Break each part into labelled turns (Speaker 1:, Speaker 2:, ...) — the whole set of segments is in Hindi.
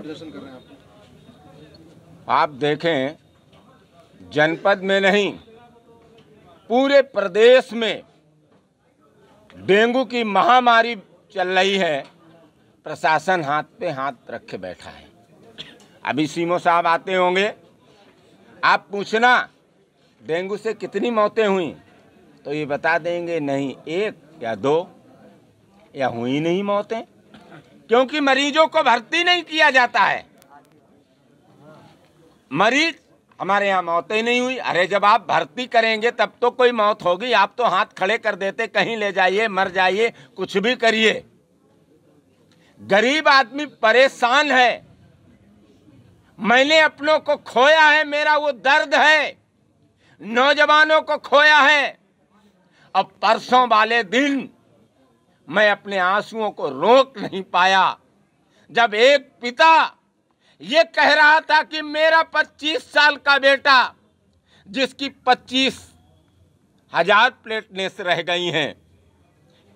Speaker 1: प्रदर्शन कर रहे हैं आप आप देखें जनपद में नहीं पूरे प्रदेश में डेंगू की महामारी चल रही है प्रशासन हाथ पे हाथ रखे बैठा है अभी सीमो साहब आते होंगे आप पूछना डेंगू से कितनी मौतें हुई तो ये बता देंगे नहीं एक या दो या हुई नहीं मौतें क्योंकि मरीजों को भर्ती नहीं किया जाता है मरीज हमारे यहाँ मौतें ही नहीं हुई अरे जब आप भर्ती करेंगे तब तो कोई मौत होगी आप तो हाथ खड़े कर देते कहीं ले जाइए मर जाइए कुछ भी करिए गरीब आदमी परेशान है मैंने अपनों को खोया है मेरा वो दर्द है नौजवानों को खोया है अब परसों वाले दिन मैं अपने आंसुओं को रोक नहीं पाया जब एक पिता ये कह रहा था कि मेरा 25 साल का बेटा जिसकी 25 हजार प्लेटनेस रह गई हैं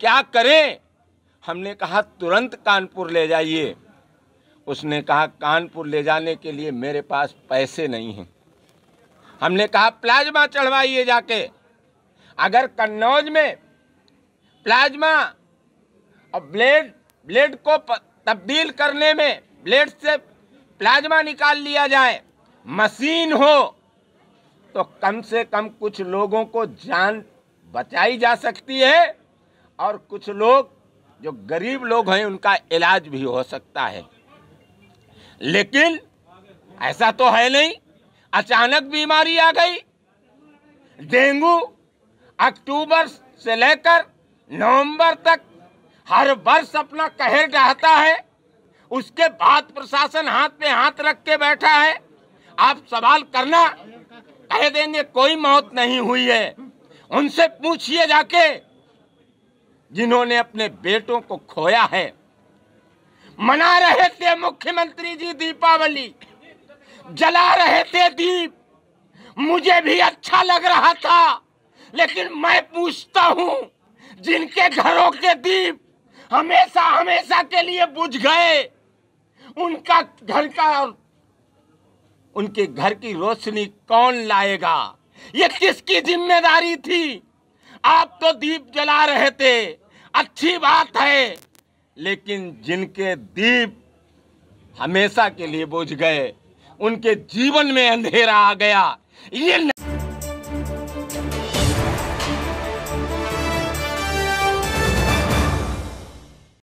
Speaker 1: क्या करें हमने कहा तुरंत कानपुर ले जाइए उसने कहा कानपुर ले जाने के लिए मेरे पास पैसे नहीं हैं हमने कहा प्लाज्मा चढ़वाइए जाके अगर कन्नौज में प्लाज्मा और ब्लेड ब्लेड को तब्दील करने में ब्लेड से प्लाज्मा निकाल लिया जाए मशीन हो तो कम से कम कुछ लोगों को जान बचाई जा सकती है और कुछ लोग जो गरीब लोग हैं उनका इलाज भी हो सकता है लेकिन ऐसा तो है नहीं अचानक बीमारी आ गई डेंगू अक्टूबर से लेकर नवंबर तक हर वर्ष अपना कहर डहता है उसके बाद प्रशासन हाथ पे हाथ रख के बैठा है आप सवाल करना कह देंगे कोई मौत नहीं हुई है उनसे पूछिए जाके जिन्होंने अपने बेटों को खोया है मना रहे थे मुख्यमंत्री जी दीपावली जला रहे थे दीप मुझे भी अच्छा लग रहा था लेकिन मैं पूछता हूं जिनके घरों के दीप हमेशा हमेशा के लिए बुझ गए उनका घर का और उनके घर की रोशनी कौन लाएगा ये किसकी जिम्मेदारी थी आप तो दीप जला रहे थे अच्छी बात है लेकिन जिनके दीप हमेशा के लिए बुझ गए उनके जीवन में अंधेरा आ गया ये